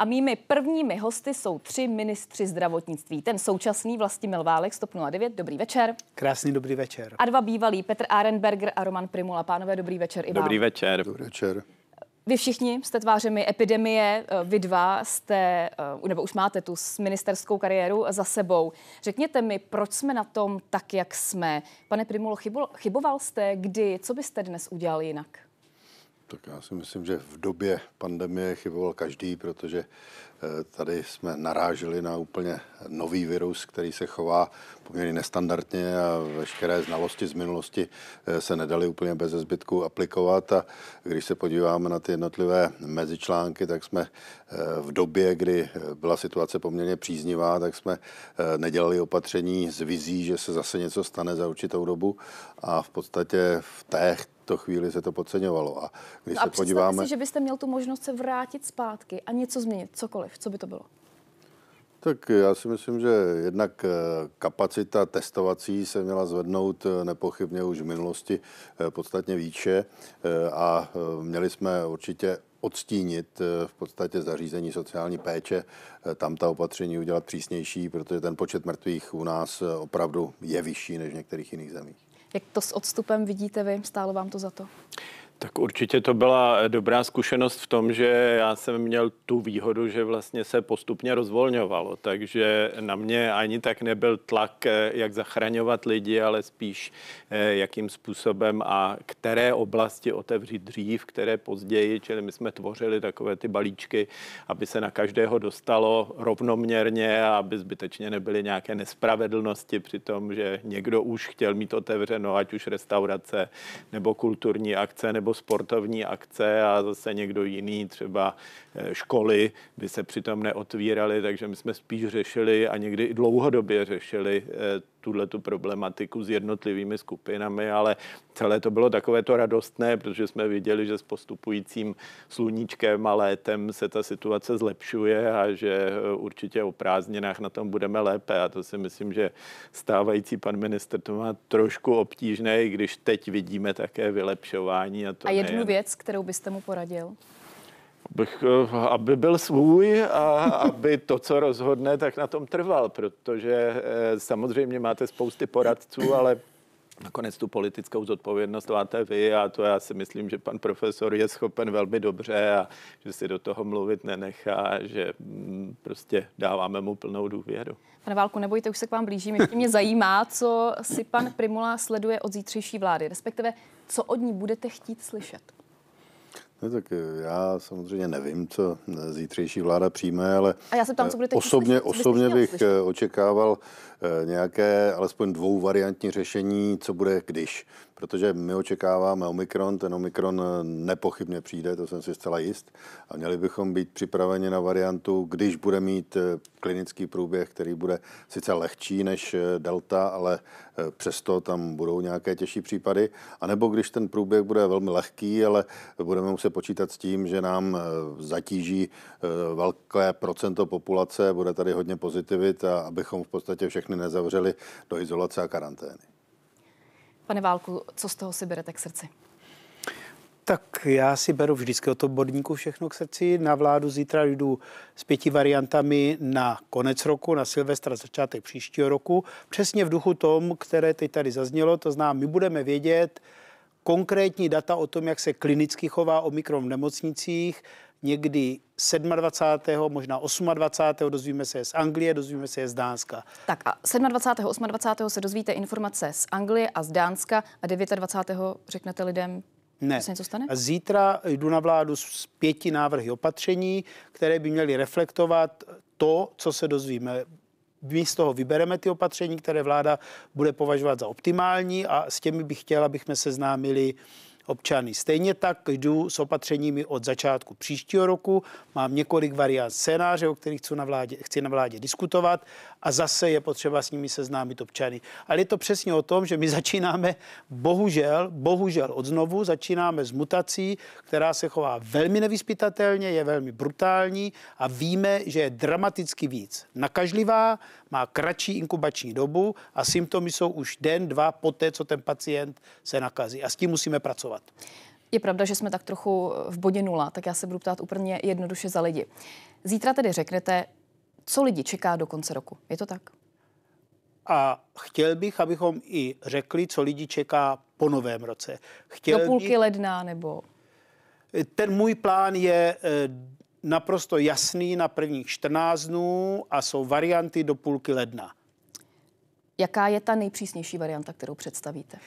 A mými prvními hosty jsou tři ministři zdravotnictví. Ten současný Vlastimil Válek, Stop 09, dobrý večer. Krásný dobrý večer. A dva bývalí, Petr Arenberger a Roman Primula. Pánové, dobrý večer i vám. Dobrý večer. Dobrý večer. Vy všichni jste tvářemi epidemie, vy dva jste, eh, nebo už máte tu ministerskou kariéru za sebou. Řekněte mi, proč jsme na tom tak, jak jsme? Pane Primulo, chyboval jste kdy? Co byste dnes udělal jinak? Tak já si myslím, že v době pandemie chyboval každý, protože eh, tady jsme narážili na úplně nový virus, který se chová poměrně nestandardně a veškeré znalosti z minulosti eh, se nedaly úplně bez zbytku aplikovat a když se podíváme na ty jednotlivé mezičlánky, tak jsme eh, v době, kdy byla situace poměrně příznivá, tak jsme nedělali opatření s vizí, že se zase něco stane za určitou dobu a v podstatě v těch to chvíli se to podceňovalo. A když no a se podíváme... si, že byste měl tu možnost se vrátit zpátky a něco změnit, cokoliv, co by to bylo? Tak já si myslím, že jednak eh, kapacita testovací se měla zvednout eh, nepochybně už v minulosti eh, podstatně výše a měli jsme určitě odstínit v podstatě zařízení sociální péče, tam ta opatření udělat přísnější, protože ten počet mrtvých u nás opravdu je vyšší než v některých jiných zemích. Jak to s odstupem vidíte vy? Stálo vám to za to? Tak určitě to byla eh, dobrá zkušenost v tom, že já jsem měl tu výhodu, že vlastně se postupně rozvolňovalo, takže na mě ani tak nebyl tlak, eh, jak zachraňovat lidi, ale spíš eh, jakým způsobem a které oblasti otevřít dřív, které později, čili my jsme tvořili takové ty balíčky, aby se na každého dostalo rovnoměrně a aby zbytečně nebyly nějaké nespravedlnosti při tom, že někdo už chtěl mít otevřeno, ať už restaurace nebo kulturní akce nebo nebo sportovní akce a zase někdo jiný, třeba eh, školy, by se přitom neotvíraly, takže my jsme spíš řešili a někdy i dlouhodobě řešili eh, tuhle tu problematiku s jednotlivými skupinami, ale celé to bylo takové to radostné, protože jsme viděli, že s postupujícím sluníčkem a létem se ta situace zlepšuje a že eh, určitě o prázdninách na tom budeme lépe. A to si myslím, že stávající pan minister to má trošku obtížné, i když teď vidíme také vylepšování. A, to a jednu nejen... věc, kterou byste mu poradil? bych, eh, aby byl svůj a aby to, co rozhodne, tak na tom trval, protože eh, samozřejmě máte spousty poradců, ale Nakonec tu politickou zodpovědnost máte vy a to já si myslím, že pan profesor je schopen velmi dobře a že si do toho mluvit nenechá, že mm, prostě dáváme mu plnou důvěru. Pane Válku, nebojte, už se k vám blížím. Ještě mě zajímá, co si pan Primula sleduje od zítřejší vlády, respektive co od ní budete chtít slyšet. No tak eh, já samozřejmě nevím, co eh, zítřejší vláda přijme, ale a já se ptám, co budete eh, osobně, slyšet, osobně bych slyšet. očekával nějaké alespoň dvou variantní řešení, co bude když protože my očekáváme Omikron, ten Omikron eh, nepochybně přijde, to jsem si zcela jist, a měli bychom být připraveni na variantu, když bude mít eh, klinický průběh, který bude sice lehčí než eh, delta, ale přesto tam budou nějaké těžší případy, a nebo když ten průběh bude velmi lehký, ale budeme muset počítat s tím, že nám zatíží velké procento populace, bude tady hodně pozitivit a abychom v podstatě všechny nezavřeli do izolace a karantény. Pane Válku, co z toho si berete k srdci? Tak já si beru vždycky to bodníku všechno k srdci. Na vládu zítra jdu s pěti variantami na konec roku, na Silvestra začátek příštího roku. Přesně v duchu tom, které teď tady zaznělo, to znám. my budeme vědět konkrétní data o tom, jak se klinicky chová omikron v nemocnicích, někdy 27. možná 28. dozvíme se je z Anglie, dozvíme se je z Dánska. Tak a 27. 28. se dozvíte informace z Anglie a z Dánska a 29. řeknete lidem, ne. Se něco stane? Zítra jdu na vládu s pěti návrhy opatření, které by měly reflektovat to, co se dozvíme my z toho vybereme ty opatření, které vláda bude považovat za optimální a s těmi bych chtěla, abychom seznámili občany. Stejně tak jdu s opatřeními od začátku příštího roku. Mám několik variant scénáře, o kterých chci na vládě, chci na vládě diskutovat a zase je potřeba s nimi seznámit občany. Ale je to přesně o tom, že my začínáme, bohužel, bohužel od znovu, začínáme s mutací, která se chová velmi nevyspytatelně, je velmi brutální a víme, že je dramaticky víc. Nakažlivá, má kratší inkubační dobu a symptomy jsou už den, dva poté, co ten pacient se nakazí. A s tím musíme pracovat. Je pravda, že jsme tak trochu v bodě nula, tak já se budu ptát úplně jednoduše za lidi. Zítra tedy řeknete, co lidi čeká do konce roku. Je to tak? A chtěl bych, abychom i řekli, co lidi čeká po novém roce. Chtěl do půlky bych... ledna nebo? Ten můj plán je eh, naprosto jasný na prvních 14 dnů a jsou varianty do půlky ledna. Jaká je ta nejpřísnější varianta, kterou představíte?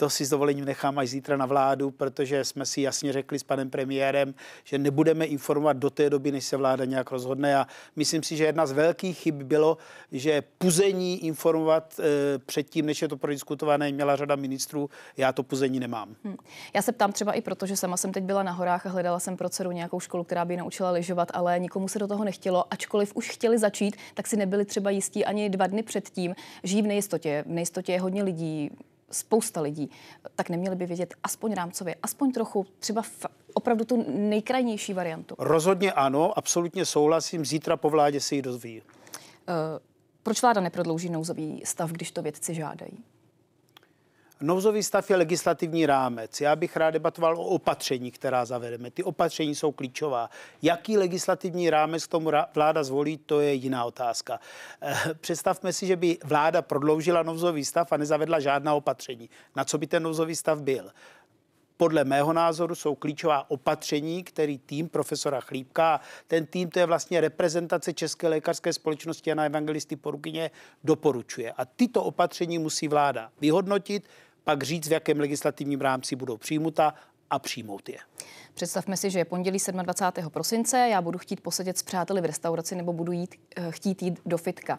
to si s dovolením nechám až zítra na vládu, protože jsme si jasně řekli s panem premiérem, že nebudeme informovat do té doby, než se vláda nějak rozhodne. A myslím si, že jedna z velkých chyb bylo, že puzení informovat e, předtím, než je to prodiskutované, měla řada ministrů. Já to puzení nemám. Hm. Já se ptám třeba i proto, že sama jsem teď byla na horách a hledala jsem pro dceru nějakou školu, která by naučila lyžovat, ale nikomu se do toho nechtělo. Ačkoliv už chtěli začít, tak si nebyli třeba jistí ani dva dny předtím. Žijí v nejistotě. V nejistotě je hodně lidí spousta lidí, tak neměli by vědět aspoň rámcově, aspoň trochu, třeba v opravdu tu nejkrajnější variantu. Rozhodně ano, absolutně souhlasím, zítra po vládě se ji dozví. Uh, proč vláda neprodlouží nouzový stav, když to vědci žádají? Nouzový stav je legislativní rámec. Já bych rád debatoval o opatření, která zavedeme. Ty opatření jsou klíčová. Jaký legislativní rámec k tomu vláda zvolí, to je jiná otázka. Eh, představme si, že by vláda prodloužila nouzový stav a nezavedla žádná opatření. Na co by ten nouzový stav byl? podle mého názoru jsou klíčová opatření, který tým profesora Chlípka, ten tým to je vlastně reprezentace České lékařské společnosti a na evangelisty Porukyně, doporučuje. A tyto opatření musí vláda vyhodnotit, pak říct, v jakém legislativním rámci budou přijmuta a přijmout je. Představme si, že je pondělí 27. prosince, já budu chtít posedět s přáteli v restauraci nebo budu jít, eh, chtít jít do fitka.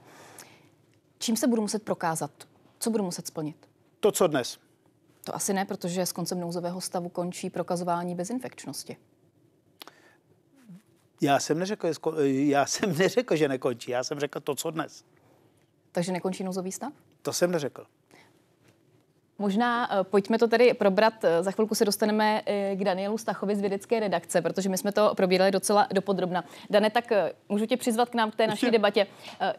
Čím se budu muset prokázat? Co budu muset splnit? To, co dnes. To asi ne, protože s koncem nouzového stavu končí prokazování bezinfekčnosti. Já jsem neřekl, já jsem neřekl že nekončí. Já jsem řekl to, co dnes. Takže nekončí nouzový stav? To jsem neřekl. Možná eh, pojďme to tedy probrat. Eh, za chvilku se dostaneme eh, k Danielu Stachovi z vědecké redakce, protože my jsme to probírali docela dopodrobna. Dane, tak můžu tě přizvat k nám k té naší Ještě. debatě.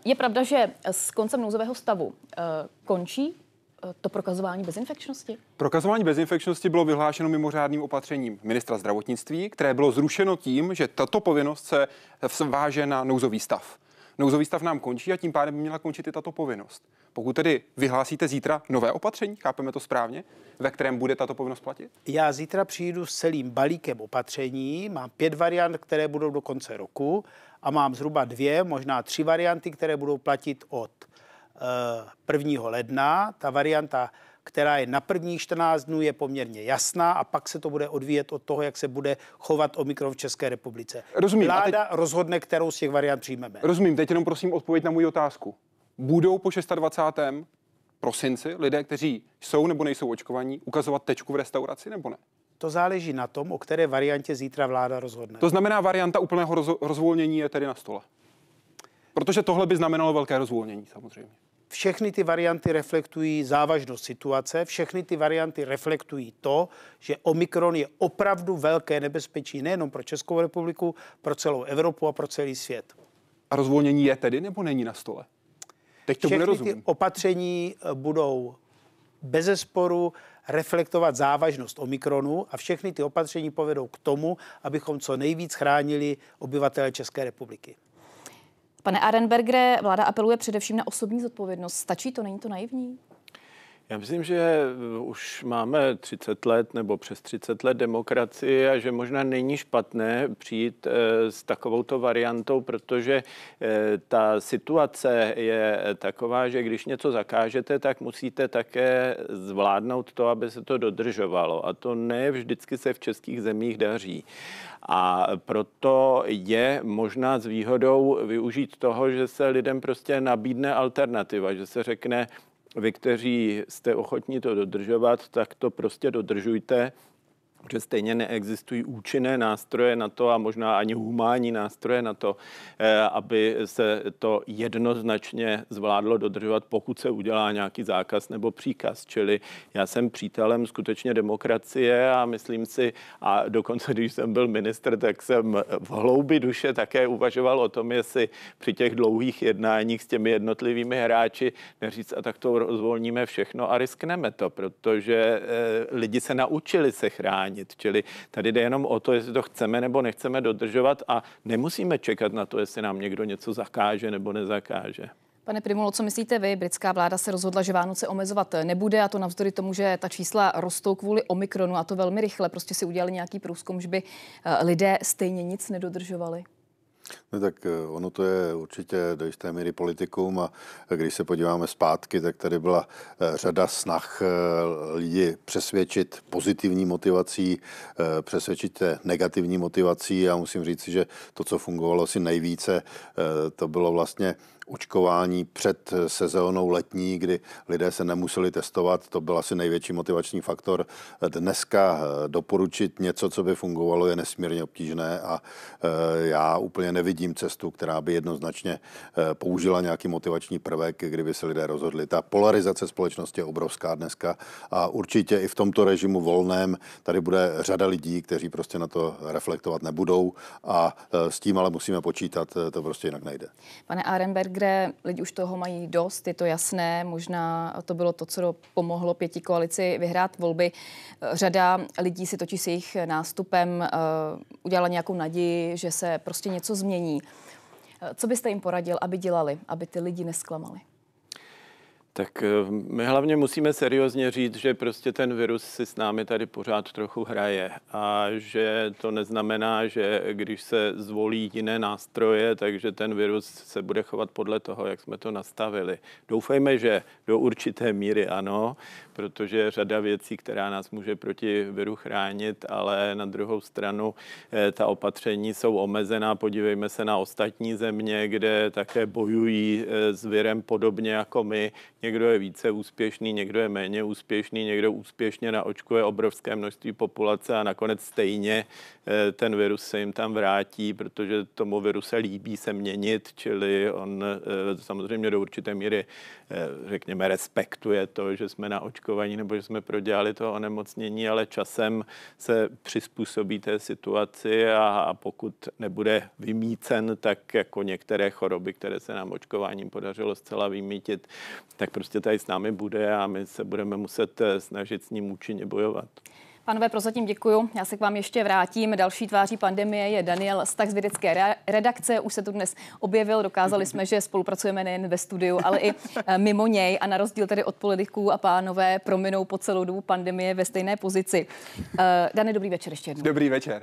Je pravda, že s koncem nouzového stavu končí to prokazování bezinfekčnosti? Prokazování bezinfekčnosti bylo vyhlášeno mimořádným opatřením ministra zdravotnictví, které bylo zrušeno tím, že tato povinnost se váže na nouzový stav. Nouzový stav nám končí a tím pádem by měla končit i tato povinnost. Pokud tedy vyhlásíte zítra nové opatření, chápeme to správně, ve kterém bude tato povinnost platit? Já zítra přijdu s celým balíkem opatření, mám pět variant, které budou do konce roku a mám zhruba dvě, možná tři varianty, které budou platit od 1. Eh, ledna. Ta varianta která je na první 14 dnů, je poměrně jasná a pak se to bude odvíjet od toho, jak se bude chovat Omikron v České republice. Rozumím. Vláda teď... rozhodne, kterou z těch variant přijmeme. Rozumím, teď jenom prosím odpověď na můj otázku. Budou po 26. prosinci lidé, kteří jsou nebo nejsou očkovaní, ukazovat tečku v restauraci nebo ne? To záleží na tom, o které variantě zítra vláda rozhodne. To znamená, varianta úplného rozvolnění je tedy na stole. Protože tohle by znamenalo velké rozvolnění samozřejmě. Všechny ty varianty reflektují závažnost situace, všechny ty varianty reflektují to, že Omikron je opravdu velké nebezpečí nejenom pro Českou republiku, pro celou Evropu a pro celý svět. A rozvolnění je tedy nebo není na stole? Teď to Všechny ty opatření eh, budou bez reflektovat závažnost Omikronu a všechny ty opatření povedou k tomu, abychom co nejvíc chránili obyvatele České republiky. Pane Arenbergere, vláda apeluje především na osobní zodpovědnost. Stačí to, není to naivní? Já myslím, že eh, už máme 30 let nebo přes 30 let demokracie a že možná není špatné přijít eh, s takovouto variantou, protože eh, ta situace je taková, že když něco zakážete, tak musíte také zvládnout to, aby se to dodržovalo. A to ne vždycky se v českých zemích daří. A proto je možná s výhodou využít toho, že se lidem prostě nabídne alternativa, že se řekne, vy, kteří jste ochotní to dodržovat, tak to prostě dodržujte že stejně neexistují účinné nástroje na to a možná ani humánní nástroje na to, eh, aby se to jednoznačně zvládlo dodržovat, pokud se udělá nějaký zákaz nebo příkaz. Čili já jsem přítelem skutečně demokracie a myslím si, a dokonce když jsem byl minister, tak jsem v hloubi duše také uvažoval o tom, jestli při těch dlouhých jednáních s těmi jednotlivými hráči neříct a tak to rozvolníme všechno a riskneme to, protože eh, lidi se naučili se chránit chránit. Čili tady jde jenom o to, jestli to chceme nebo nechceme dodržovat a nemusíme čekat na to, jestli nám někdo něco zakáže nebo nezakáže. Pane Primulo, co myslíte vy? Britská vláda se rozhodla, že Vánoce omezovat nebude a to navzdory tomu, že ta čísla rostou kvůli Omikronu a to velmi rychle. Prostě si udělali nějaký průzkum, že by eh, lidé stejně nic nedodržovali. No tak eh, ono to je určitě do jisté míry politikum a když se podíváme zpátky, tak tady byla eh, řada snah eh, lidi přesvědčit pozitivní motivací, přesvědčit negativní motivací a musím říct, že to, co fungovalo asi nejvíce, to bylo vlastně očkování před sezónou letní, kdy lidé se nemuseli testovat, to byl asi největší motivační faktor. Dneska eh, doporučit něco, co by fungovalo, je nesmírně obtížné a eh, já úplně nevidím cestu, která by jednoznačně eh, použila nějaký motivační prvek, kdyby se lidé rozhodli. Ta polarizace společnosti je obrovská dneska a určitě i v tomto režimu volném tady bude řada lidí, kteří prostě na to reflektovat nebudou a s tím ale musíme počítat, to prostě jinak nejde. Pane Arenberg, kde lidi už toho mají dost, je to jasné. Možná to bylo to, co pomohlo pěti koalici vyhrát volby. Eh, řada lidí si totiž s jejich nástupem eh, udělala nějakou naději, že se prostě něco změní. Eh, co byste jim poradil, aby dělali, aby ty lidi nesklamali? Tak eh, my hlavně musíme seriózně říct, že prostě ten virus si s námi tady pořád trochu hraje a že to neznamená, že když se zvolí jiné nástroje, takže ten virus se bude chovat podle toho, jak jsme to nastavili. Doufejme, že do určité míry ano, protože je řada věcí, která nás může proti viru chránit, ale na druhou stranu eh, ta opatření jsou omezená. Podívejme se na ostatní země, kde také bojují eh, s virem podobně jako my Někdo je více úspěšný, někdo je méně úspěšný, někdo úspěšně naočkuje obrovské množství populace a nakonec stejně eh, ten virus se jim tam vrátí, protože tomu viru se líbí se měnit, čili on eh, samozřejmě do určité míry, eh, řekněme, respektuje to, že jsme na naočkovaní nebo že jsme prodělali to onemocnění, ale časem se přizpůsobí té situaci a, a pokud nebude vymícen, tak jako některé choroby, které se nám očkováním podařilo zcela vymítit, tak prostě tady s námi bude a my se budeme muset eh, snažit s ním účinně bojovat. Panové, prozatím děkuji. Já se k vám ještě vrátím. Další tváří pandemie je Daniel Stach z vědecké redakce. Už se tu dnes objevil. Dokázali jsme, že spolupracujeme nejen ve studiu, ale i eh, mimo něj. A na rozdíl tedy od politiků a pánové prominou po celou dobu pandemie ve stejné pozici. Eh, Dane, dobrý večer ještě jednou. Dobrý večer.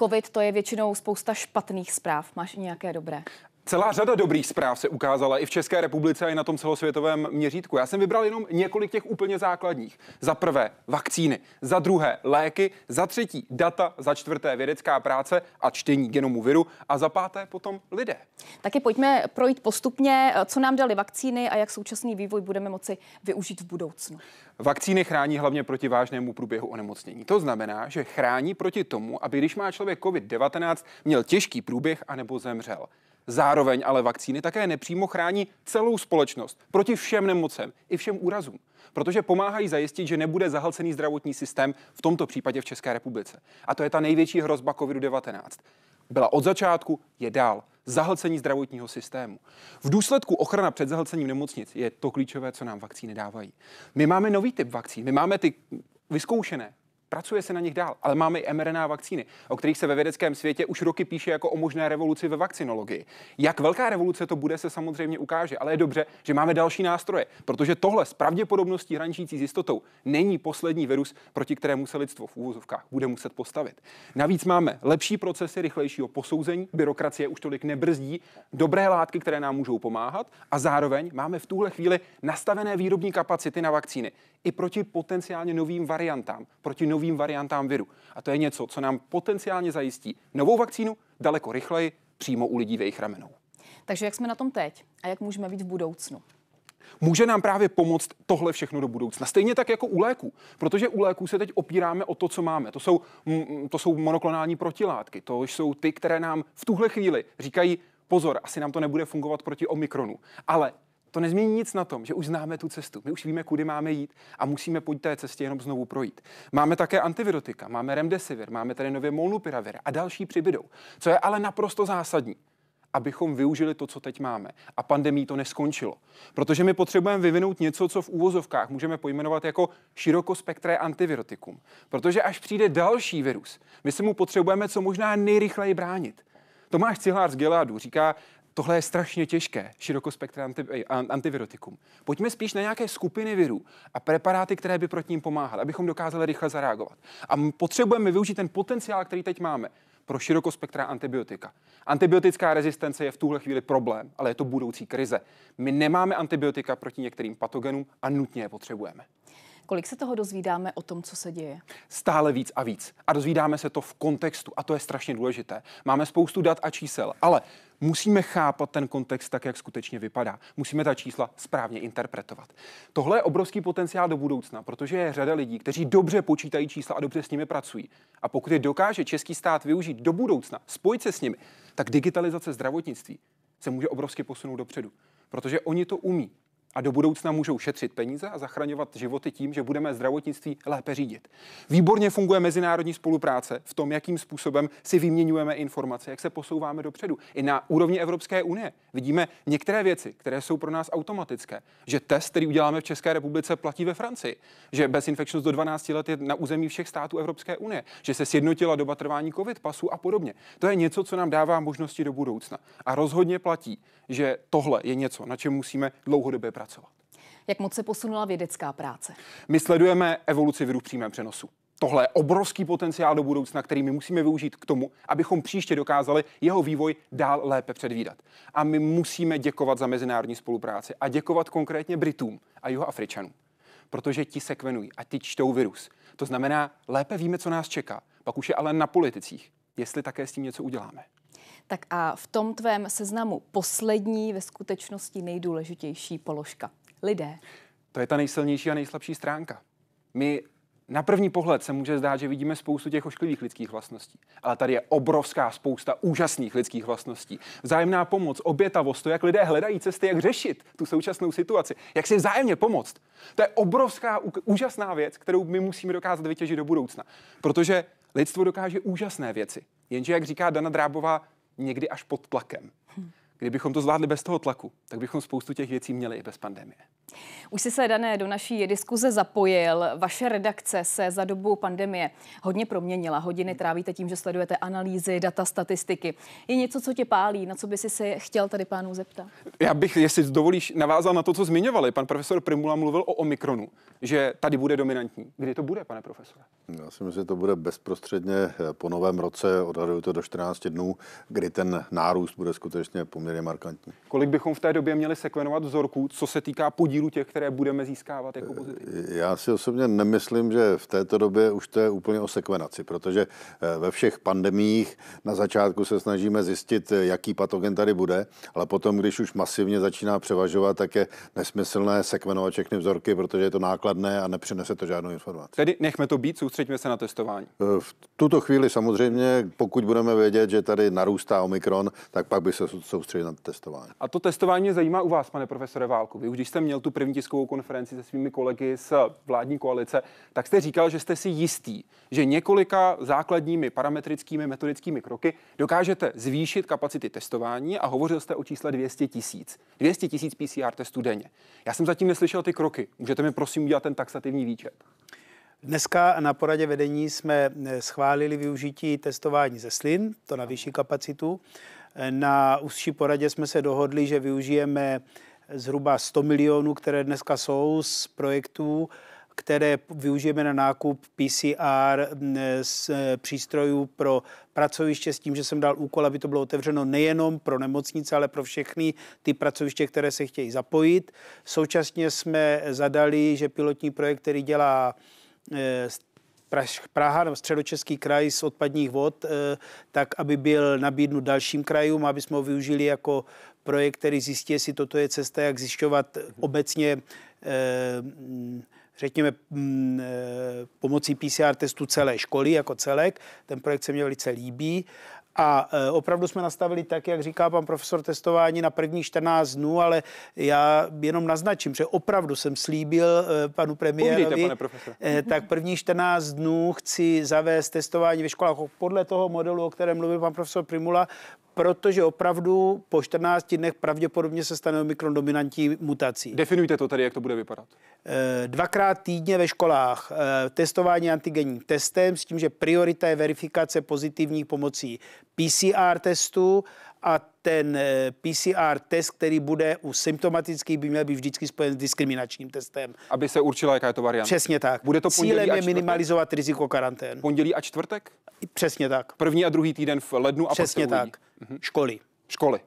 COVID to je většinou spousta špatných zpráv. Máš nějaké dobré? Celá řada dobrých zpráv se ukázala i v České republice a i na tom celosvětovém měřítku. Já jsem vybral jenom několik těch úplně základních. Za prvé vakcíny, za druhé léky, za třetí data, za čtvrté vědecká práce a čtení genomu viru a za páté potom lidé. Taky pojďme projít postupně, co nám dali vakcíny a jak současný vývoj budeme moci využít v budoucnu. Vakcíny chrání hlavně proti vážnému průběhu onemocnění. To znamená, že chrání proti tomu, aby když má člověk COVID-19, měl těžký průběh anebo zemřel. Zároveň ale vakcíny také nepřímo chrání celou společnost proti všem nemocem i všem úrazům, protože pomáhají zajistit, že nebude zahlcený zdravotní systém, v tomto případě v České republice. A to je ta největší hrozba COVID-19. Byla od začátku, je dál zahlcení zdravotního systému. V důsledku ochrana před zahlcením nemocnic je to klíčové, co nám vakcíny dávají. My máme nový typ vakcín, my máme ty vyzkoušené, Pracuje se na nich dál, ale máme i mRNA vakcíny, o kterých se ve vědeckém světě už roky píše jako o možné revoluci ve vakcinologii. Jak velká revoluce to bude, se samozřejmě ukáže, ale je dobře, že máme další nástroje, protože tohle s pravděpodobností hraničící s jistotou není poslední virus, proti kterému se lidstvo v úvozovkách bude muset postavit. Navíc máme lepší procesy rychlejšího posouzení, byrokracie už tolik nebrzdí, dobré látky, které nám můžou pomáhat a zároveň máme v tuhle chvíli nastavené výrobní kapacity na vakcíny i proti potenciálně novým variantám, proti novým novým variantám viru. A to je něco, co nám potenciálně zajistí novou vakcínu daleko rychleji přímo u lidí v jejich ramenou. Takže jak jsme na tom teď a jak můžeme být v budoucnu? může nám právě pomoct tohle všechno do budoucna. Stejně tak jako u léků, protože u léků se teď opíráme o to, co máme. To jsou, mm, mm, to jsou monoklonální protilátky, to jsou ty, které nám v tuhle chvíli říkají, pozor, asi nám to nebude fungovat proti omikronu, ale to nezmění nic na tom, že už známe tu cestu. My už víme, kudy máme jít a musíme po té cestě jenom znovu projít. Máme také antivirotika, máme remdesivir, máme tady nově molnupiravir a další přibydou. Co je ale naprosto zásadní, abychom využili to, co teď máme. A pandemí to neskončilo. Protože my potřebujeme vyvinout něco, co v úvozovkách můžeme pojmenovat jako širokospektré antivirotikum. Protože až přijde další virus, my se mu potřebujeme co možná nejrychleji bránit. Tomáš Cihlář z Geladu říká, tohle je strašně těžké, širokospektrum eh, antivirotikum. Pojďme spíš na nějaké skupiny virů a preparáty, které by proti ním pomáhaly, abychom dokázali rychle zareagovat. A potřebujeme využít ten potenciál, který teď máme pro širokospektrá antibiotika. Antibiotická rezistence je v tuhle chvíli problém, ale je to budoucí krize. My nemáme antibiotika proti některým patogenům a nutně je potřebujeme. Kolik se toho dozvídáme o tom, co se děje? Stále víc a víc. A dozvídáme se to v kontextu a to je strašně důležité. Máme spoustu dat a čísel, ale musíme chápat ten kontext tak, jak skutečně vypadá. Musíme ta čísla správně interpretovat. Tohle je obrovský potenciál do budoucna, protože je řada lidí, kteří dobře počítají čísla a dobře s nimi pracují. A pokud je dokáže český stát využít do budoucna, spojit se s nimi, tak digitalizace zdravotnictví se může obrovsky posunout dopředu, protože oni to umí a do budoucna můžou šetřit peníze a zachraňovat životy tím, že budeme zdravotnictví lépe řídit. Výborně funguje mezinárodní spolupráce v tom, jakým způsobem si vyměňujeme informace, jak se posouváme dopředu. I na úrovni Evropské unie vidíme některé věci, které jsou pro nás automatické. Že test, který uděláme v České republice, platí ve Francii. Že bezinfekčnost do 12 let je na území všech států Evropské unie. Že se sjednotila doba trvání COVID pasu a podobně. To je něco, co nám dává možnosti do budoucna. A rozhodně platí, že tohle je něco, na čem musíme dlouhodobě pracovat pracovat. Jak moc se posunula vědecká práce? My sledujeme evoluci viru v přímém přenosu. Tohle je obrovský potenciál do budoucna, který my musíme využít k tomu, abychom příště dokázali jeho vývoj dál lépe předvídat. A my musíme děkovat za mezinárodní spolupráci a děkovat konkrétně Britům a Jihoafričanům, protože ti sekvenují a ti čtou virus. To znamená, lépe víme, co nás čeká. Pak už je ale na politicích, jestli také s tím něco uděláme. Tak a v tom tvém seznamu poslední ve skutečnosti nejdůležitější položka. Lidé. To je ta nejsilnější a nejslabší stránka. My na první pohled se může zdát, že vidíme spoustu těch ošklivých lidských vlastností, ale tady je obrovská spousta úžasných lidských vlastností. Vzájemná pomoc, obětavost, to, jak lidé hledají cesty, jak řešit tu současnou situaci, jak si vzájemně pomoct. To je obrovská, úžasná věc, kterou my musíme dokázat vytěžit do budoucna. Protože Lidstvo dokáže úžasné věci, jenže, jak říká Dana Drábová, někdy až pod tlakem. Hm. Kdybychom to zvládli bez toho tlaku, tak bychom spoustu těch věcí měli i bez pandemie. Už si se, Dané, do naší diskuze zapojil. Vaše redakce se za dobu pandemie hodně proměnila. Hodiny trávíte tím, že sledujete analýzy, data, statistiky. Je něco, co tě pálí, na co by si se chtěl tady pánů zeptat? Já bych, jestli dovolíš, navázal na to, co zmiňovali. Pan profesor Primula mluvil o Omikronu, že tady bude dominantní. Kdy to bude, pane profesore? Já si myslím, že to bude bezprostředně po novém roce, odhaduju to do 14 dnů, kdy ten nárůst bude skutečně poměrně poměrně markantní. Kolik bychom v té době měli sekvenovat vzorků, co se týká podílu těch, které budeme získávat jako pozitivní? Eh, já si osobně nemyslím, že v této době už to je úplně o sekvenaci, protože eh, ve všech pandemích na začátku se snažíme zjistit, eh, jaký patogen tady bude, ale potom, když už masivně začíná převažovat, tak je nesmyslné sekvenovat všechny vzorky, protože je to nákladné a nepřinese to žádnou informaci. Tedy nechme to být, soustředíme se na testování. V tuto chvíli samozřejmě, pokud budeme vědět, že tady narůstá omikron, tak pak by se soustředili pokračuje na testování. A to testování mě zajímá u vás, pane profesore Válku. Vy už když jste měl tu první tiskovou konferenci se svými kolegy z vládní koalice, tak jste říkal, že jste si jistý, že několika základními parametrickými metodickými kroky dokážete zvýšit kapacity testování a hovořil jste o čísle 200 tisíc. 200 tisíc PCR testů denně. Já jsem zatím neslyšel ty kroky. Můžete mi prosím udělat ten taxativní výčet? Dneska na poradě vedení jsme eh, schválili využití testování ze slin, to na vyšší kapacitu. Na úzší poradě jsme se dohodli, že využijeme zhruba 100 milionů, které dneska jsou z projektů, které využijeme na nákup PCR z e, přístrojů pro pracoviště s tím, že jsem dal úkol, aby to bylo otevřeno nejenom pro nemocnice, ale pro všechny ty pracoviště, které se chtějí zapojit. Současně jsme zadali, že pilotní projekt, který dělá e, Praha nebo středočeský kraj z odpadních vod, eh, tak aby byl nabídnut dalším krajům, aby jsme ho využili jako projekt, který zjistí, jestli toto je cesta, jak zjišťovat obecně eh, mm, řekněme, mm, eh, pomocí PCR testu celé školy jako celek. Ten projekt se mě velice líbí a e, opravdu jsme nastavili tak, jak říká pan profesor, testování na první 14 dnů, ale já jenom naznačím, že opravdu jsem slíbil e, panu premiérovi, profesor. E, tak první 14 dnů chci zavést testování ve školách podle toho modelu, o kterém mluvil pan profesor Primula, protože opravdu po 14 dnech pravděpodobně se stane omikron dominantní mutací. Definujte to tady, jak to bude vypadat. Eh, dvakrát týdně ve školách eh, testování antigenním testem s tím, že priorita je verifikace pozitivních pomocí PCR testů a ten eh, PCR test, který bude u symptomatických, by měl být vždycky spojen s diskriminačním testem. Aby se určila, jaká je to varianta. Přesně tak. Bude to Cílem je minimalizovat riziko karantén. Pondělí a čtvrtek? Přesně tak. První a druhý týden v lednu a Přesně tak. Mhm. Školy. Školy.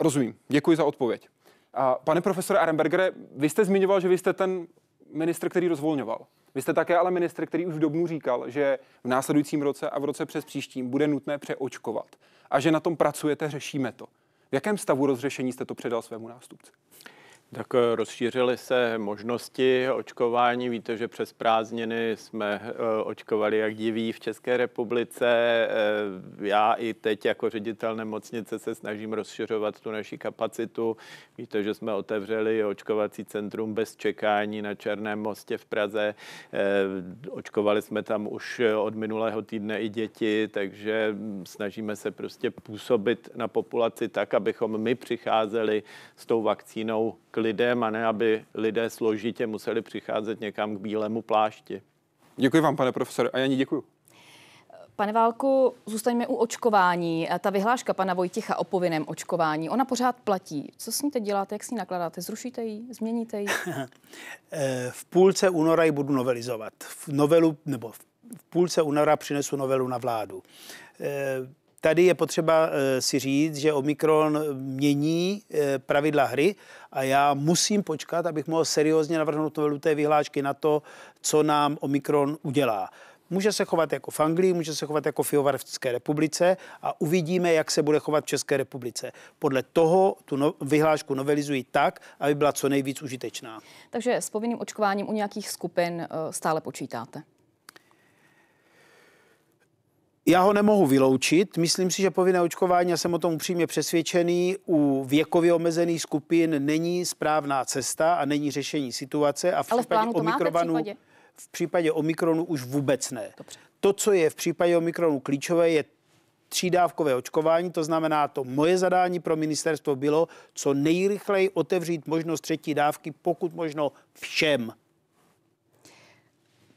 Rozumím. Děkuji za odpověď. A pane profesore Arembergere, vy jste zmiňoval, že vy jste ten ministr, který rozvolňoval. Vy jste také ale ministr, který už v dobnu říkal, že v následujícím roce a v roce přes příštím bude nutné přeočkovat a že na tom pracujete, řešíme to. V jakém stavu rozřešení jste to předal svému nástupci? Tak eh, rozšířily se možnosti očkování. Víte, že přes prázdniny jsme eh, očkovali jak diví v České republice. Eh, já i teď jako ředitel nemocnice se snažím rozšiřovat tu naši kapacitu. Víte, že jsme otevřeli očkovací centrum bez čekání na Černém mostě v Praze. Očkovali jsme tam už od minulého týdne i děti, takže hm, snažíme se prostě působit na populaci tak, abychom my přicházeli s tou vakcínou lidem a ne, aby lidé složitě museli přicházet někam k bílému plášti. Děkuji vám, pane profesore. A já ní děkuji. Pane Válku, zůstaňme u očkování. Ta vyhláška pana Vojticha o povinném očkování, ona pořád platí. Co s ní teď děláte, jak s ní nakladáte? Zrušíte ji? Změníte ji? Eh, v půlce února ji budu novelizovat. V novelu, nebo v půlce února přinesu novelu na vládu. Eh, Tady je potřeba eh, si říct, že Omikron mění eh, pravidla hry a já musím počkat, abych mohl seriózně navrhnout novelu té vyhlášky na to, co nám Omikron udělá. Může se chovat jako v Anglii, může se chovat jako Fiovar v České republice a uvidíme, jak se bude chovat v České republice. Podle toho tu no, vyhlášku novelizují tak, aby byla co nejvíc užitečná. Takže s povinným očkováním u nějakých skupin eh, stále počítáte? Já ho nemohu vyloučit. Myslím si, že povinné očkování, já jsem o tom upřímně přesvědčený, u věkově omezených skupin není správná cesta a není řešení situace. A v Ale případě v Omikronu, v, případě? v případě Omikronu už vůbec ne. Dobře. To, co je v případě Omikronu klíčové, je třídávkové očkování, to znamená, to moje zadání pro ministerstvo bylo, co nejrychleji otevřít možnost třetí dávky, pokud možno všem.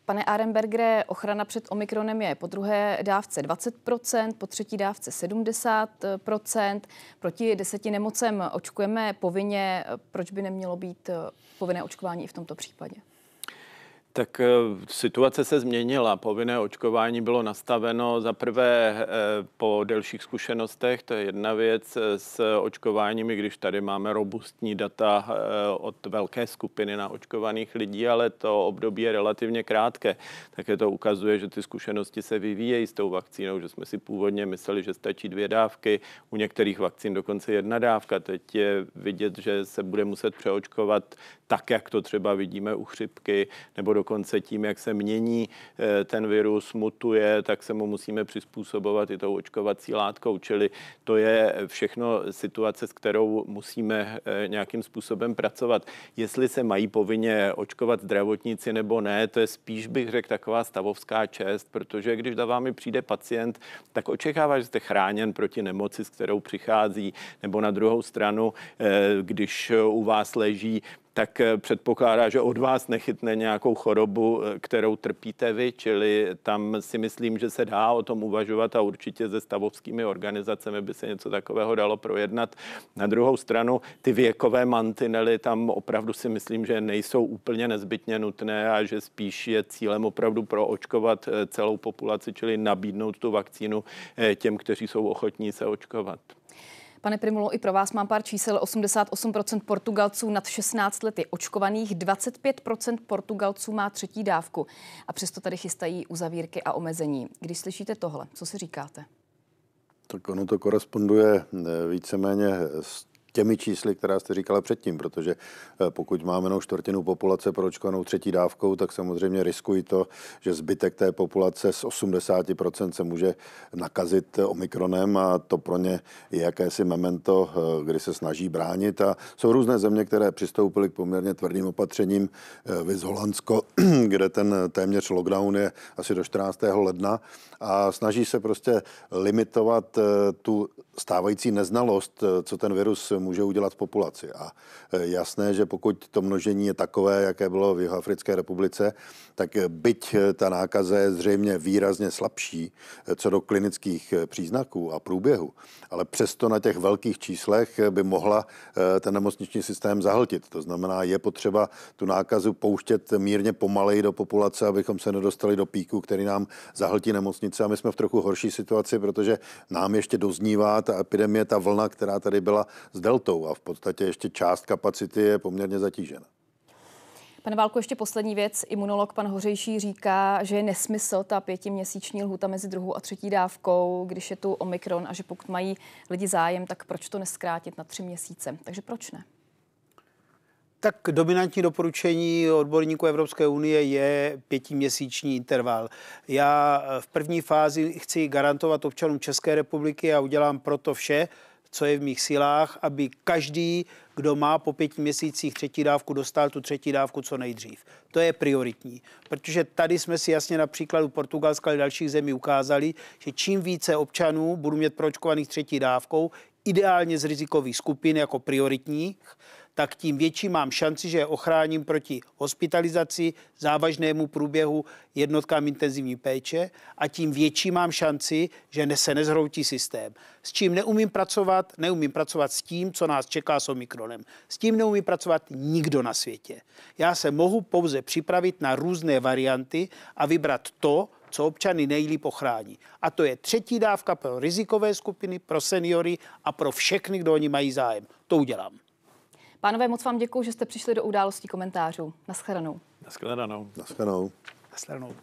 Pane Arenbergere, ochrana před Omikronem je po druhé dávce 20%, po třetí dávce 70%. Proti deseti nemocem očkujeme povinně. Proč by nemělo být povinné očkování i v tomto případě? Tak eh, situace se změnila. Povinné očkování bylo nastaveno za prvé eh, po delších zkušenostech, to je jedna věc eh, s očkováním, i když tady máme robustní data od velké skupiny na očkovaných lidí, ale to období je relativně krátké. Také to ukazuje, že ty zkušenosti se vyvíjejí s tou vakcínou, že jsme si původně mysleli, že stačí dvě dávky, u některých vakcín dokonce jedna dávka. Teď je vidět, že se bude muset přeočkovat tak, jak to třeba vidíme u chřipky, nebo dokonce dokonce tím, jak se mění eh, ten virus, mutuje, tak se mu musíme přizpůsobovat i tou očkovací látkou. Čili to je všechno situace, s kterou musíme eh, nějakým způsobem pracovat. Jestli se mají povinně očkovat zdravotníci nebo ne, to je spíš bych řekl taková stavovská čest, protože když za vámi přijde pacient, tak očekává, že jste chráněn proti nemoci, s kterou přichází, nebo na druhou stranu, eh, když u vás leží tak eh, předpokládá, že od vás nechytne nějakou chorobu, eh, kterou trpíte vy, čili tam si myslím, že se dá o tom uvažovat a určitě se stavovskými organizacemi by se něco takového dalo projednat. Na druhou stranu ty věkové mantinely tam opravdu si myslím, že nejsou úplně nezbytně nutné a že spíš je cílem opravdu proočkovat eh, celou populaci, čili nabídnout tu vakcínu těm, kteří jsou ochotní se očkovat. Pane Primulo, i pro vás mám pár čísel. 88% Portugalců nad 16 lety očkovaných, 25% Portugalců má třetí dávku a přesto tady chystají uzavírky a omezení. Když slyšíte tohle, co si říkáte? Tak ono to koresponduje eh, víceméně s těmi čísly, která jste říkala předtím, protože eh, pokud máme jenom čtvrtinu populace proočkovanou třetí dávkou, tak samozřejmě riskují to, že zbytek té populace z 80% se může nakazit omikronem a to pro ně je jakési memento, eh, kdy se snaží bránit. A jsou různé země, které přistoupily k poměrně tvrdým opatřením, eh, viz Holandsko, kde ten téměř lockdown je asi do 14. ledna, a snaží se prostě limitovat eh, tu stávající neznalost, eh, co ten virus může udělat v populaci. A eh, jasné, že pokud to množení je takové, jaké bylo v Jihoafrické republice, tak byť ta nákaze je zřejmě výrazně slabší co do klinických příznaků a průběhu, ale přesto na těch velkých číslech by mohla ten nemocniční systém zahltit. To znamená, je potřeba tu nákazu pouštět mírně pomaleji do populace, abychom se nedostali do píku, který nám zahltí nemocnici nemocnice a my jsme v trochu horší situaci, protože nám ještě doznívá ta epidemie, ta vlna, která tady byla s deltou a v podstatě ještě část kapacity je poměrně zatížena. Pane Válku, ještě poslední věc. Imunolog pan Hořejší říká, že je nesmysl ta pětiměsíční lhuta mezi druhou a třetí dávkou, když je tu omikron a že pokud mají lidi zájem, tak proč to neskrátit na tři měsíce. Takže proč ne? Tak dominantní doporučení odborníků Evropské unie je pětiměsíční interval. Já eh, v první fázi chci garantovat občanům České republiky a udělám proto vše, co je v mých silách, aby každý, kdo má po pěti měsících třetí dávku, dostal tu třetí dávku co nejdřív. To je prioritní, protože tady jsme si jasně na příkladu Portugalska a dalších zemí ukázali, že čím více občanů budu mít proočkovaných třetí dávkou, ideálně z rizikových skupin jako prioritních, tak tím větší mám šanci, že je ochráním proti hospitalizaci, závažnému průběhu jednotkám intenzivní péče a tím větší mám šanci, že se nezhroutí systém. S čím neumím pracovat? Neumím pracovat s tím, co nás čeká s Omikronem. S tím neumí pracovat nikdo na světě. Já se mohu pouze připravit na různé varianty a vybrat to, co občany nejlíp ochrání. A to je třetí dávka pro rizikové skupiny, pro seniory a pro všechny, kdo oni mají zájem. To udělám. Pánové, moc vám děkuji, že jste přišli do událostí komentářů. Naschledanou. Naschledanou. Naschledanou. Naschledanou.